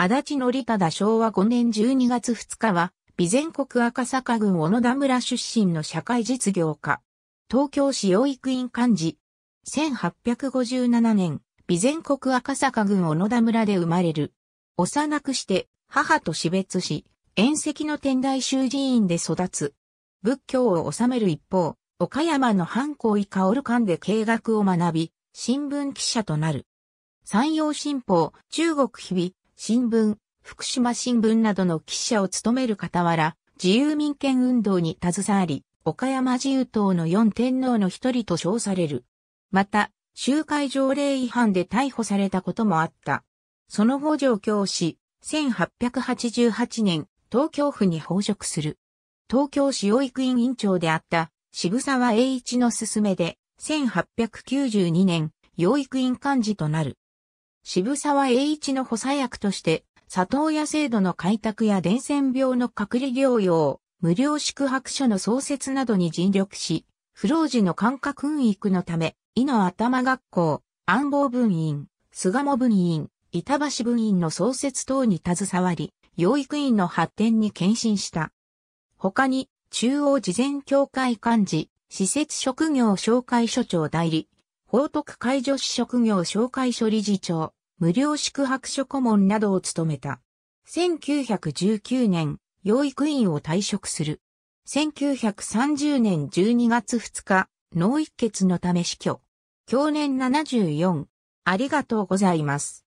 足立ただ昭和5年12月2日は、備前国赤坂郡小野田村出身の社会実業家。東京市養育院幹事。1857年、備前国赤坂郡小野田村で生まれる。幼くして、母と死別し、縁石の天台宗寺院で育つ。仏教を治める一方、岡山の藩校香る館で経学を学び、新聞記者となる。山陽新報、中国日々、新聞、福島新聞などの記者を務める傍ら、自由民権運動に携わり、岡山自由党の四天皇の一人と称される。また、集会条例違反で逮捕されたこともあった。その後上京し、1888年、東京府に奉職する。東京市養育院院長であった渋沢栄一の勧めで、1892年、養育院幹事となる。渋沢栄一の補佐役として、里親制度の開拓や伝染病の隔離療養、無料宿泊所の創設などに尽力し、不老児の感覚運育のため、井の頭学校、安房分院、菅野分院、板橋分院の創設等に携わり、養育院の発展に献身した。他に、中央事前協会幹事、施設職業紹介所長代理、報徳解除士職業紹介所理事長、無料宿泊所顧問などを務めた。1919年、養育院を退職する。1930年12月2日、脳一血のため死去。去年74。ありがとうございます。